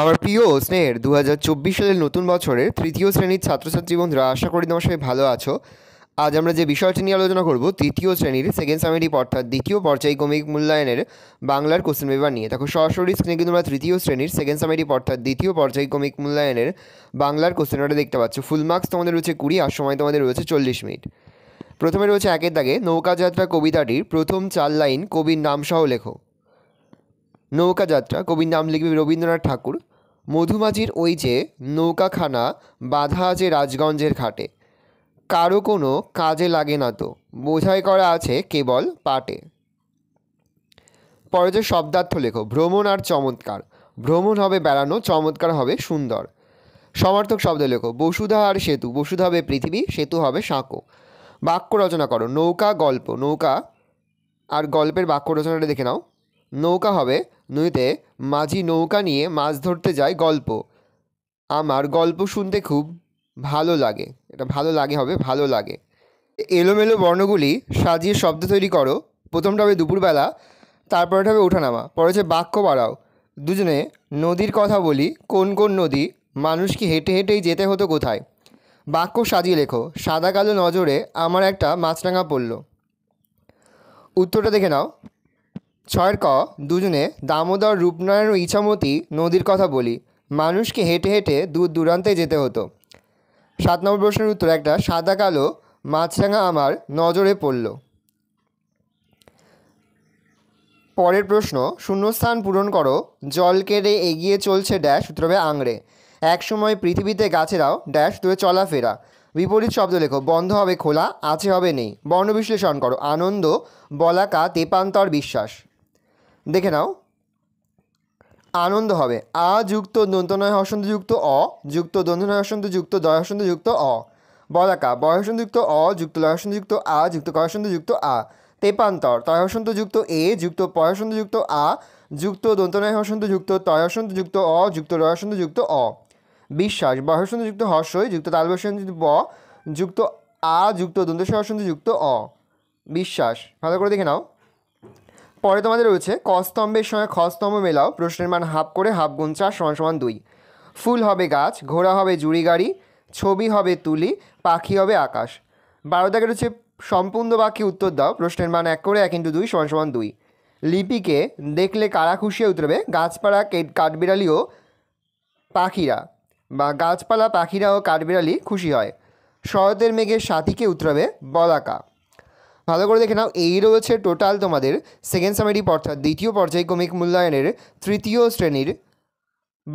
আমার প্রিয় স্নেহের দু সালের নতুন বছরের তৃতীয় শ্রেণীর ছাত্রছাত্রী বন্ধুরা আশা করি তোমার সবাই ভালো আছো আজ আমরা যে বিষয়টি নিয়ে আলোচনা করব তৃতীয় শ্রেণীর সেকেন্ড সামেটিভ e অর্থাৎ দ্বিতীয় পর্যায়ে কমিক মূল্যায়নের বাংলার কোশ্চেন পেপার নিয়ে দেখো সরাসরি স্ক্রিনে কিন্তু আমরা তৃতীয় শ্রেণীর সেকেন্ড সামেটিভ e অর্থাৎ দ্বিতীয় পর্যায়ে ক্রমিক মূল্যায়নের বাংলার কোশ্চেন পেপারটা দেখতে পাচ্ছ ফুল মার্কস তোমাদের রয়েছে কুড়ি আর সময় তোমাদের রয়েছে চল্লিশ মিনিট প্রথমে রয়েছে একের দাগে নৌকাযাত্রা কবিতাটির প্রথম চার লাইন কবির নামসহ লেখো নৌকাযাত্রা কবির নাম লিখবে রবীন্দ্রনাথ ঠাকুর মধুমাঝির ওই যে নৌকাখানা বাধা আছে রাজগঞ্জের ঘাটে কারো কোনো কাজে লাগে না তো বোঝাই করা আছে কেবল পাটে পরে যে শব্দার্থ লেখো ভ্রমণ আর চমৎকার ভ্রমণ হবে বেড়ানো চমৎকার হবে সুন্দর সমার্থক শব্দ লেখো বসুধা আর সেতু বসুধা হবে পৃথিবী সেতু হবে সাঁকো বাক্য রচনা করো নৌকা গল্প নৌকা আর গল্পের বাক্য রচনাটা দেখে নাও নৌকা হবে নদীতে মাঝি নৌকা নিয়ে মাছ ধরতে যায় গল্প আমার গল্প শুনতে খুব ভালো লাগে এটা ভালো লাগে হবে ভালো লাগে এলোমেলো বর্ণগুলি সাজিয়ে শব্দ তৈরি করো প্রথমটা হবে দুপুরবেলা তারপরটা হবে ওঠানামা পরে হচ্ছে বাক্য বাড়াও দুজনে নদীর কথা বলি কোন কোন নদী মানুষ কি হেঁটে হেঁটেই যেতে হতো কোথায় বাক্য সাজিয়ে লেখো সাদা কালো নজরে আমার একটা মাছরাঙা পড়ল উত্তরটা দেখে নাও ছয়ের ক দুজনে দামোদর রূপনারায়ণ ইছামতি নদীর কথা বলি মানুষকে হেঁটে হেঁটে দূর দূরান্তে যেতে হতো সাত নম্বর প্রশ্নের উত্তর একটা সাদা কালো মাছরাঙা আমার নজরে পড়ল পরের প্রশ্ন শূন্যস্থান পূরণ করো জল কেড়ে এগিয়ে চলছে ড্যাশ সূত্র হবে আংড়ে সময় পৃথিবীতে গাছেরাও ড্যাশ দূরে চলাফেরা বিপরীত শব্দ লেখো বন্ধ হবে খোলা আছে হবে নেই বর্ণ বিশ্লেষণ করো আনন্দ বলাকা তেপান্তর বিশ্বাস দেখে নাও আনন্দ হবে আ যুক্ত দন্তনয় হসন্ত যুক্ত অ যুক্ত দন্তনয় হসন্ত যুক্ত দয় হসন্ত যুক্ত অ বলাকা বয়সন্ত যুক্ত অ যুক্ত লয়সন্ত যুক্ত আ যুক্ত কয়সন্ত যুক্ত আ তেপান্তর তয়সন্ত যুক্ত এ যুক্ত পয়সন্ত যুক্ত আ যুক্ত দন্তনয় হসন্ত যুক্ত তয়সন্ত যুক্ত অ যুক্ত রয়সন্ত যুক্ত অ বিশ্বাস বয়সন্ত যুক্ত হর্ষই যুক্ত তালবসন্ত ব যুক্ত আ যুক্ত দন্তসয় হসন্ত যুক্ত অ বিশ্বাস ভালো করে দেখে নাও পরে তোমাদের রয়েছে কস্তম্ভের সময় সঙ্গে মেলাও প্রশ্নের মান হাফ করে হাফ গুণ চার সমান সমান দুই ফুল হবে গাছ ঘোড়া হবে জুড়ি গাড়ি ছবি হবে তুলি পাখি হবে আকাশ বারো দাগে রয়েছে সম্পূর্ণ বাক্যে উত্তর দাও প্রশ্নের মান এক করে এক ইন্টু দুই সমান সমান দুই লিপিকে দেখলে কারা খুশি হয়ে উতরবে গাছপালা কাঠবিড়ালিও পাখিরা বা গাছপালা পাখিরা ও কাঠবিড়ালি খুশি হয় শরতের মেঘের সাথীকে উতরবে বলাকা ভালো করে দেখে নাও এই রয়েছে টোটাল তোমাদের সেকেন্ড সামেটিভ অর্থাৎ দ্বিতীয় পর্যায়ক্রমিক মূল্যায়নের তৃতীয় শ্রেণীর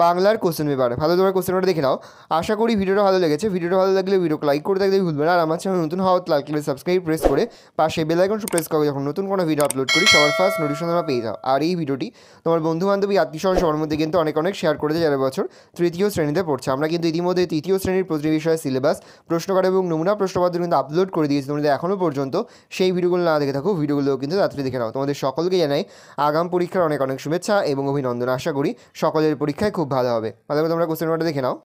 বাংলার কোশ্চেন পেপার ভালো তোমার কোশ্চেন পেপার দেখে নাও আশা করি ভিডিওটা ভালো লেগেছে ভিডিওটা ভালো লাগলে ভিডিওকে লাইক করে থাকলে ভুলবে না আর আমার চ্যানেল নতুন হওয়া লাইক সাবস্ক্রাইব প্রেস করে পাশে বেল আইকন প্রেস করো যখন নতুন কোনো ভিডিও আপলোড করি সবার ফার্স্ট নোটিফিকেশন তোমরা পেয়ে যাও আর এই ভিডিওটি তোমার বন্ধু বান্ধবী আত্মীয় সবার মধ্যে কিন্তু অনেক অনেক শেয়ার করে দেয় যারা বছর তৃতীয় শ্রেণীতে পড়ছে আমরা কিন্তু ইতিমধ্যে তৃতীয় শ্রেণীর প্রতিটি বিষয়ে সিলেবাস প্রশ্নকার এবং নমুনা প্রশ্নপত্র কিন্তু আপলোড করে দিয়েছি তোমাদের এখনও পর্যন্ত সেই ভিডিওগুলো না দেখে থাকো ভিডিওগুলো কিন্তু তাড়াতাড়ি দেখে নাও তোমাদের সকলকে জানাই আগাম পরীক্ষার অনেক অনেক শুভেচ্ছা এবং অভিনন্দন আশা করি সকলের পরীক্ষায় খুব ভালো হবে ভালো করে তোমরা কোশ্চেন পেপারটা দেখে নাও